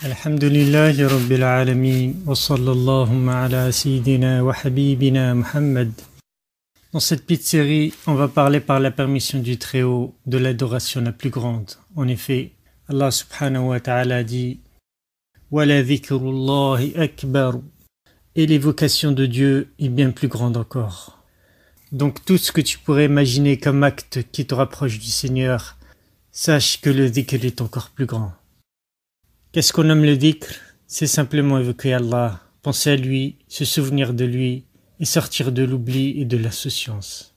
Muhammad. Dans cette petite série, on va parler par la permission du Très-Haut de l'adoration la plus grande. En effet, Allah subhanahu wa ta'ala dit Wala akbar. Et l'évocation de Dieu est bien plus grande encore. Donc tout ce que tu pourrais imaginer comme acte qui te rapproche du Seigneur, sache que le dhikr est encore plus grand. Qu'est-ce qu'on nomme le dhikr C'est simplement évoquer Allah, penser à lui, se souvenir de lui et sortir de l'oubli et de l'insouciance.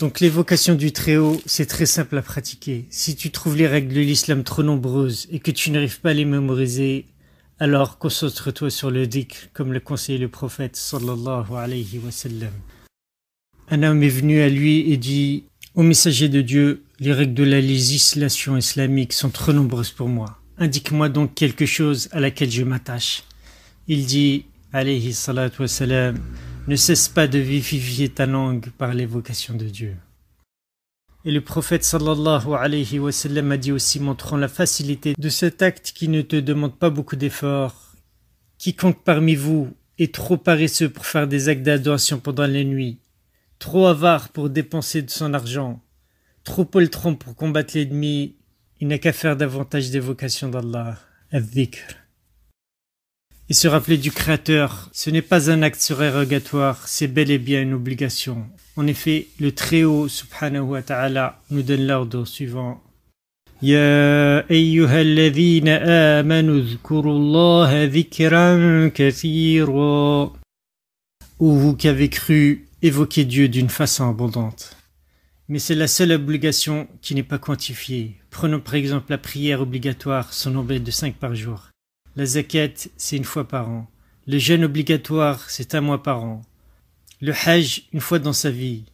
Donc l'évocation du Très-Haut, c'est très simple à pratiquer. Si tu trouves les règles de l'islam trop nombreuses et que tu n'arrives pas à les mémoriser, alors concentre-toi sur le dhikr, comme le conseille le prophète sallallahu alayhi wa sallam. Un homme est venu à lui et dit Au messager de Dieu, les règles de la législation islamique sont trop nombreuses pour moi indique-moi donc quelque chose à laquelle je m'attache. Il dit, alayhi salatu salam, ne cesse pas de vivifier ta langue par l'évocation de Dieu. Et le prophète sallallahu alayhi wa sallam a dit aussi montrant la facilité de cet acte qui ne te demande pas beaucoup d'efforts. Quiconque parmi vous est trop paresseux pour faire des actes d'adoration pendant les nuits, trop avare pour dépenser de son argent, trop poltron pour combattre l'ennemi il n'a qu'à faire davantage d'évocation d'Allah, al-dhikr. Et se rappeler du Créateur, ce n'est pas un acte surérogatoire, c'est bel et bien une obligation. En effet, le Très-Haut, subhanahu wa ta'ala, nous donne l'ordre suivant. "Ya Ou vous qui avez cru, évoquer Dieu d'une façon abondante. Mais c'est la seule obligation qui n'est pas quantifiée. Prenons par exemple la prière obligatoire, son nombre est de cinq par jour. La zakat, c'est une fois par an. Le jeûne obligatoire, c'est un mois par an. Le hajj, une fois dans sa vie.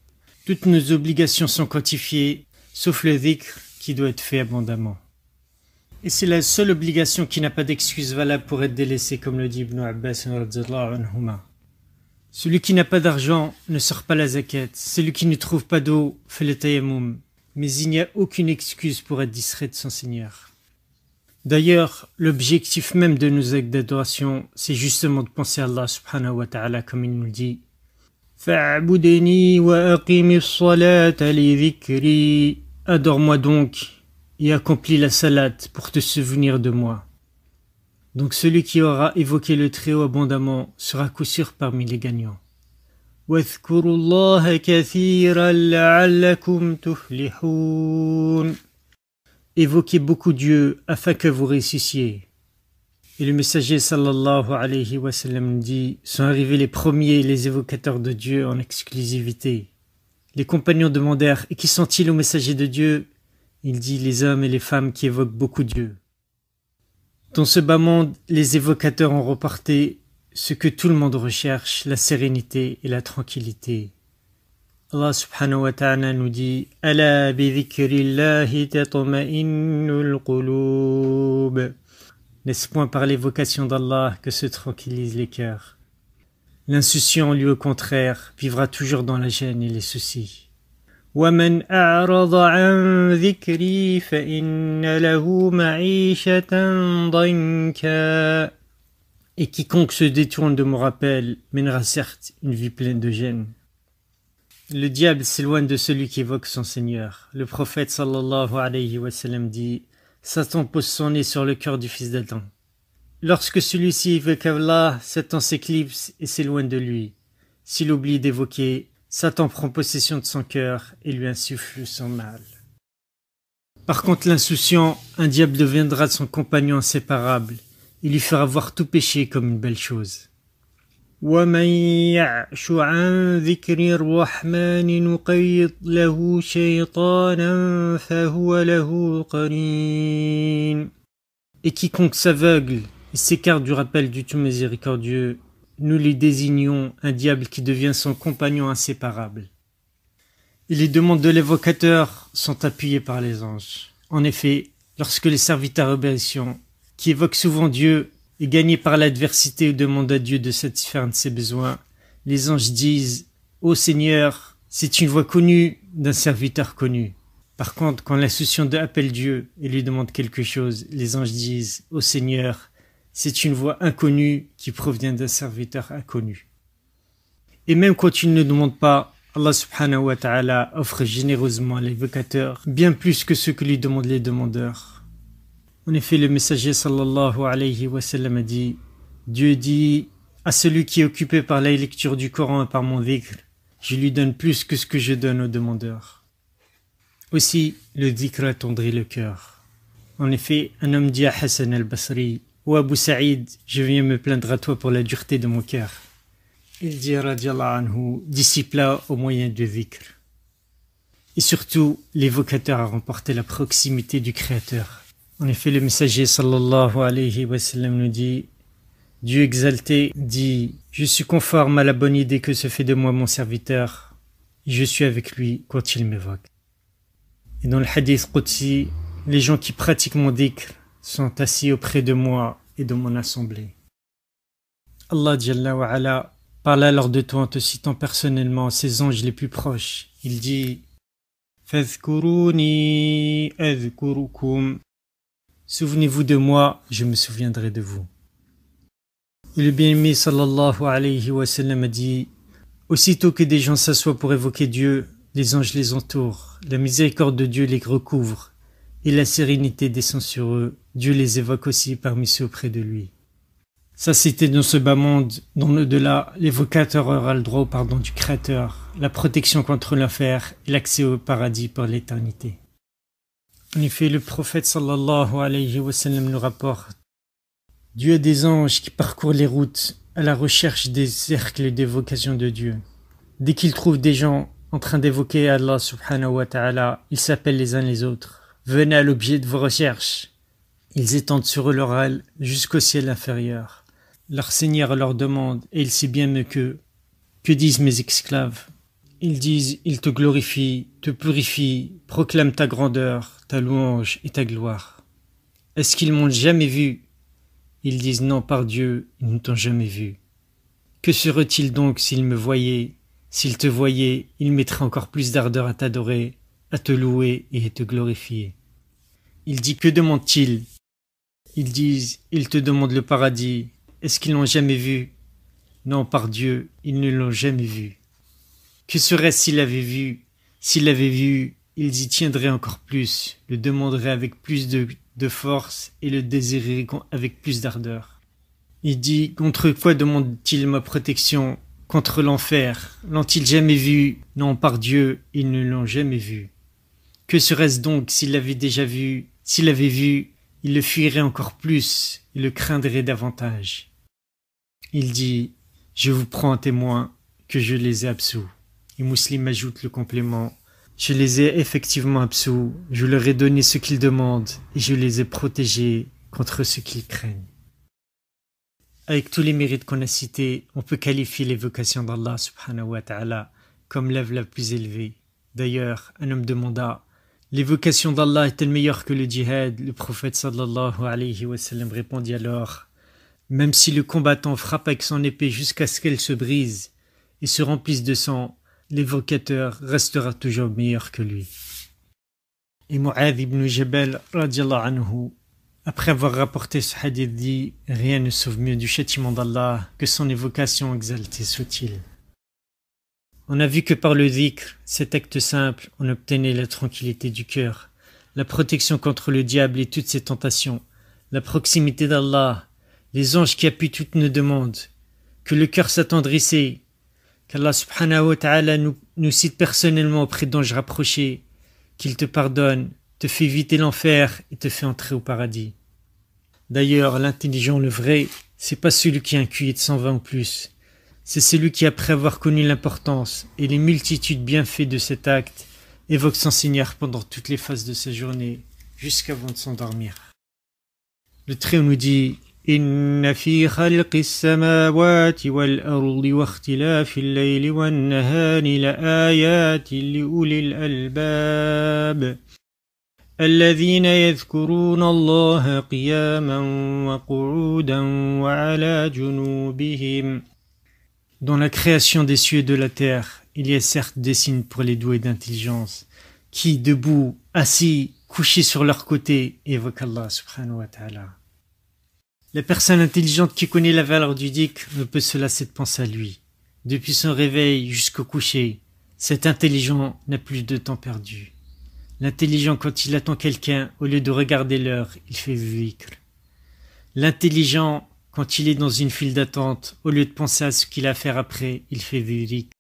Toutes nos obligations sont quantifiées, sauf le dhikr qui doit être fait abondamment. Et c'est la seule obligation qui n'a pas d'excuse valable pour être délaissée, comme le dit Ibn Abbas. Celui qui n'a pas d'argent ne sort pas la zakat. Celui qui ne trouve pas d'eau fait le tayammum mais il n'y a aucune excuse pour être distrait de son Seigneur. D'ailleurs, l'objectif même de nos actes d'adoration, c'est justement de penser à Allah subhanahu wa ta'ala comme il nous le dit. Adore-moi donc et accomplis la salat pour te souvenir de moi. Donc celui qui aura évoqué le Très-Haut abondamment sera coup sûr parmi les gagnants. Évoquez beaucoup Dieu afin que vous réussissiez. Et le messager sallallahu alayhi wa sallam dit Sont arrivés les premiers, les évocateurs de Dieu en exclusivité. Les compagnons demandèrent Et qui sont-ils aux Messager de Dieu Il dit Les hommes et les femmes qui évoquent beaucoup Dieu. Dans ce bas monde, les évocateurs ont reporté ce que tout le monde recherche, la sérénité et la tranquillité. Allah subhanahu wa ta'ala nous dit N'est-ce point par l'évocation d'Allah que se tranquillisent les cœurs L'insouciant, lui au contraire, vivra toujours dans la gêne et les soucis et quiconque se détourne de mon rappel mènera certes une vie pleine de gêne. Le diable s'éloigne de celui qui évoque son Seigneur. Le prophète sallallahu alayhi wa sallam dit Satan pose son nez sur le cœur du fils d'Adam. Lorsque celui-ci évoque Allah, Satan s'éclipse et s'éloigne de lui. S'il oublie d'évoquer, Satan prend possession de son cœur et lui insuffle son mal. Par contre l'insouciant, un diable deviendra son compagnon inséparable il lui fera voir tout péché comme une belle chose. Et quiconque s'aveugle et s'écarte du rappel du tout miséricordieux, nous lui désignons un diable qui devient son compagnon inséparable. les demandes de l'évocateur sont appuyées par les anges. En effet, lorsque les serviteurs obéissent qui évoque souvent Dieu, et gagné par l'adversité ou demande à Dieu de satisfaire de ses besoins, les anges disent Ô Seigneur, c'est une voix connue d'un serviteur connu. Par contre, quand l'insouciant appelle Dieu et lui demande quelque chose, les anges disent Ô Seigneur, c'est une voix inconnue qui provient d'un serviteur inconnu. Et même quand il ne demande pas, Allah subhanahu wa ta'ala offre généreusement à l'évocateur bien plus que ce que lui demandent les demandeurs. En effet, le messager sallallahu alayhi wa sallam a dit Dieu dit à celui qui est occupé par la lecture du Coran et par mon dhikr, je lui donne plus que ce que je donne aux demandeurs. Aussi, le dhikr attendrit le cœur. En effet, un homme dit à Hassan al-Basri Ô Abu Saïd, je viens me plaindre à toi pour la dureté de mon cœur. Il dit radiallahu anhu Discipla au moyen du dhikr. Et surtout, l'évocateur a remporté la proximité du Créateur. En effet, le messager sallallahu alayhi wa sallam nous dit Dieu exalté dit Je suis conforme à la bonne idée que se fait de moi mon serviteur, et je suis avec lui quand il m'évoque. Et dans le hadith Qudsi, les gens qui pratiquent mon dhikr sont assis auprès de moi et de mon assemblée. Allah Jalla wa ala, parle alors de toi en te citant personnellement ses anges les plus proches. Il dit Souvenez-vous de moi, je me souviendrai de vous. Le bien-aimé sallallahu alayhi wa sallam a dit Aussitôt que des gens s'assoient pour évoquer Dieu, les anges les entourent, la miséricorde de Dieu les recouvre, et la sérénité descend sur eux. Dieu les évoque aussi parmi ceux auprès de lui. Ça, c'était dans ce bas monde, dans le delà l'évocateur aura le droit au pardon du Créateur, la protection contre l'enfer et l'accès au paradis pour l'éternité. En effet, le prophète sallallahu alayhi wa nous rapporte Dieu a des anges qui parcourent les routes à la recherche des cercles vocations de Dieu. Dès qu'ils trouvent des gens en train d'évoquer Allah subhanahu wa ta'ala, ils s'appellent les uns les autres. Venez à l'objet de vos recherches. Ils étendent sur eux leur aile jusqu'au ciel inférieur. Leur Seigneur leur demande, et il sait bien mieux qu'eux, que disent mes esclaves ils disent, ils te glorifient, te purifient, proclament ta grandeur, ta louange et ta gloire. Est-ce qu'ils m'ont jamais vu Ils disent, non, par Dieu, ils ne t'ont jamais vu. Que serait-il donc s'ils me voyaient S'ils te voyaient, ils mettraient encore plus d'ardeur à t'adorer, à te louer et à te glorifier. Il dit, que demandent-ils Ils disent, ils te demandent le paradis. Est-ce qu'ils l'ont jamais vu Non, par Dieu, ils ne l'ont jamais vu. Que serait-ce s'il l'avait vu S'il l'avait vu, ils y tiendrait encore plus, le demanderait avec plus de, force et le désireraient avec plus d'ardeur. Il dit Contre quoi demande-t-il ma protection Contre l'enfer. L'ont-ils jamais vu Non, par Dieu, ils ne l'ont jamais vu. Que serait-ce donc s'il l'avait déjà vu S'il l'avait vu, il le fuirait encore plus, il le craindrait davantage. Il dit Je vous prends en témoin que je les ai absous et Mousseline ajoute le complément. Je les ai effectivement absous, je leur ai donné ce qu'ils demandent et je les ai protégés contre ce qu'ils craignent. Avec tous les mérites qu'on a cités, on peut qualifier l'évocation d'Allah subhanahu wa ta'ala comme l'œuvre la plus élevée. D'ailleurs, un homme demanda L'évocation d'Allah est-elle meilleure que le djihad Le prophète sallallahu alayhi wa sallam répondit alors Même si le combattant frappe avec son épée jusqu'à ce qu'elle se brise et se remplisse de sang, l'évocateur restera toujours meilleur que lui. Et Mu'adh ibn Jabal, anhu, après avoir rapporté ce hadith dit Rien ne sauve mieux du châtiment d'Allah que son évocation exaltée soit-il. On a vu que par le dhikr, cet acte simple, on obtenait la tranquillité du cœur, la protection contre le diable et toutes ses tentations, la proximité d'Allah, les anges qui appuient toutes nos demandes, que le cœur s'attendrissait qu'Allah subhanahu wa ta'ala nous, cite personnellement auprès d'anges rapprochés, qu'il te pardonne, te fait éviter l'enfer et te fait entrer au paradis. D'ailleurs, l'intelligent, le vrai, c'est pas celui qui a un QI de 120 ou plus. C'est celui qui, après avoir connu l'importance et les multitudes bienfaits de cet acte, évoque son Seigneur pendant toutes les phases de sa journée, jusqu'avant de s'endormir. Le Très nous dit إن في خلق السماوات والأرض واختلاف الليل والنهار لآيات لأولي الألباب الذين يذكرون الله قياما وقعودا وعلى جنوبهم Dans la création des cieux et de la terre, il y a certes des signes pour les doués d'intelligence, qui, debout, assis, couchés sur leur côté, évoquent Allah subhanahu wa ta'ala. La personne intelligente qui connaît la valeur du DIC ne peut se laisser de penser à lui. Depuis son réveil jusqu'au coucher, cet intelligent n'a plus de temps perdu. L'intelligent, quand il attend quelqu'un, au lieu de regarder l'heure, il fait vicre. L'intelligent, quand il est dans une file d'attente, au lieu de penser à ce qu'il a à faire après, il fait vicre.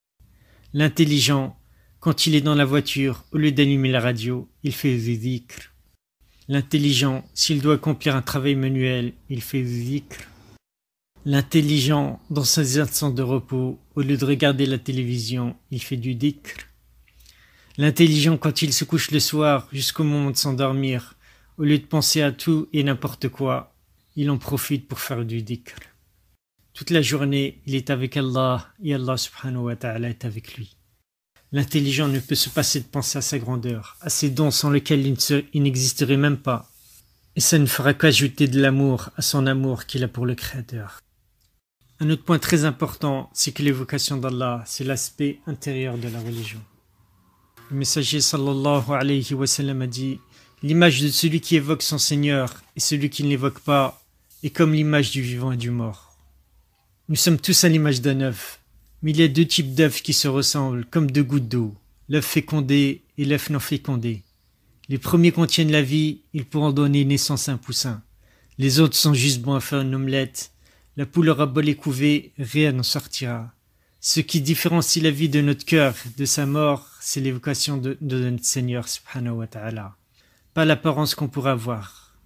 L'intelligent, quand il est dans la voiture, au lieu d'allumer la radio, il fait vicre. L'intelligent, s'il doit accomplir un travail manuel, il fait du zikr. L'intelligent, dans ses instants de repos, au lieu de regarder la télévision, il fait du dhikr. L'intelligent, quand il se couche le soir, jusqu'au moment de s'endormir, au lieu de penser à tout et n'importe quoi, il en profite pour faire du dhikr. Toute la journée, il est avec Allah et Allah subhanahu wa ta'ala est avec lui. L'intelligent ne peut se passer de penser à sa grandeur, à ses dons sans lesquels il n'existerait même pas. Et ça ne fera qu'ajouter de l'amour à son amour qu'il a pour le Créateur. Un autre point très important, c'est que l'évocation d'Allah, c'est l'aspect intérieur de la religion. Le messager sallallahu alayhi wa sallam a dit L'image de celui qui évoque son Seigneur et celui qui ne l'évoque pas est comme l'image du vivant et du mort. Nous sommes tous à l'image d'un œuf, mais il y a deux types d'œufs qui se ressemblent, comme deux gouttes d'eau, l'œuf fécondé et l'œuf non fécondé. Les premiers contiennent la vie, ils pourront donner naissance à un poussin. Les autres sont juste bons à faire une omelette. La poule aura beau les couver, rien n'en sortira. Ce qui différencie la vie de notre cœur de sa mort, c'est l'évocation de, notre Seigneur subhanahu wa ta'ala. Pas l'apparence qu'on pourra voir.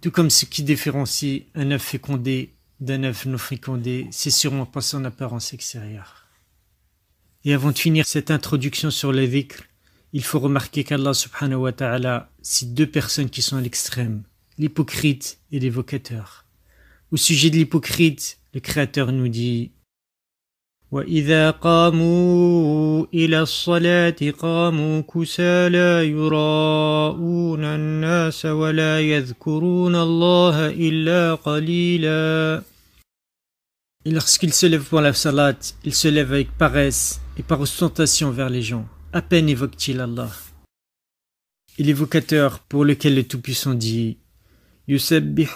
Tout comme ce qui différencie un œuf fécondé d'un œuf non fécondé, c'est sûrement pas son apparence extérieure. Et avant de finir cette introduction sur le vikr, il faut remarquer qu'Allah subhanahu wa ta'ala cite deux personnes qui sont à l'extrême, l'hypocrite et l'évocateur. Au sujet de l'hypocrite, le Créateur nous dit Et lorsqu'ils se lèvent pour la salat, ils se lèvent avec paresse et par ostentation vers les gens. À peine évoque-t-il Allah. Et l'évocateur pour lequel le Tout-Puissant dit Le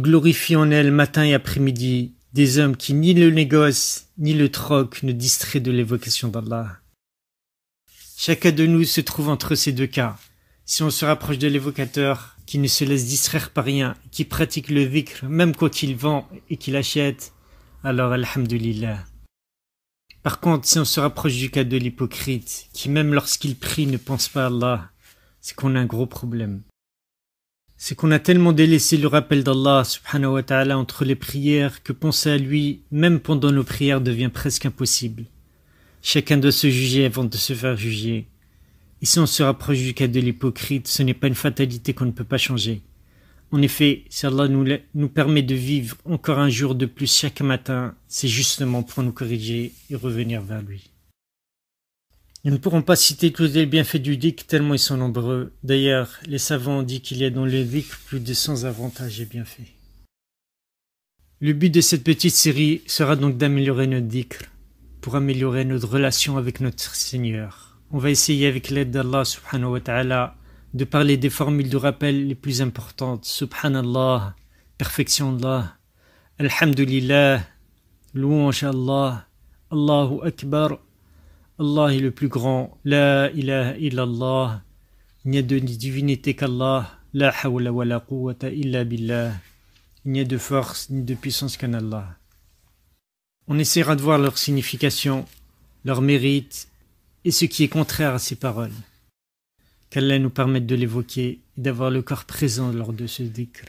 glorifie en elle matin et après-midi des hommes qui ni le négoce ni le troc ne distraient de l'évocation d'Allah. Chacun de nous se trouve entre ces deux cas. Si on se rapproche de l'évocateur, qui ne se laisse distraire par rien, qui pratique le vikr même quand il vend et qu'il achète, alors alhamdulillah. Par contre, si on se rapproche du cas de l'hypocrite, qui même lorsqu'il prie ne pense pas à Allah, c'est qu'on a un gros problème. C'est qu'on a tellement délaissé le rappel d'Allah subhanahu wa ta'ala entre les prières que penser à lui, même pendant nos prières, devient presque impossible. Chacun doit se juger avant de se faire juger. Et si on se rapproche du cas de l'hypocrite, ce n'est pas une fatalité qu'on ne peut pas changer. En effet, si Allah nous, permet de vivre encore un jour de plus chaque matin, c'est justement pour nous corriger et revenir vers lui. Nous ne pourrons pas citer tous les bienfaits du dhikr tellement ils sont nombreux. D'ailleurs, les savants ont dit qu'il y a dans le dhikr plus de 100 avantages et bienfaits. Le but de cette petite série sera donc d'améliorer notre dhikr pour améliorer notre relation avec notre Seigneur. On va essayer avec l'aide d'Allah subhanahu wa ta'ala de parler des formules de rappel les plus importantes. Subhanallah, perfection Allah, Alhamdulillah, louange Allah, Allahu Akbar, Allah est le plus grand, la ilaha illallah, il n'y a de divinité qu'Allah, la hawla wa la illa billah, il n'y a de force ni de puissance qu'en Allah. On essaiera de voir leur signification, leur mérite et ce qui est contraire à ces paroles. Qu'Allah nous permette de l'évoquer et d'avoir le corps présent lors de ce dhikr.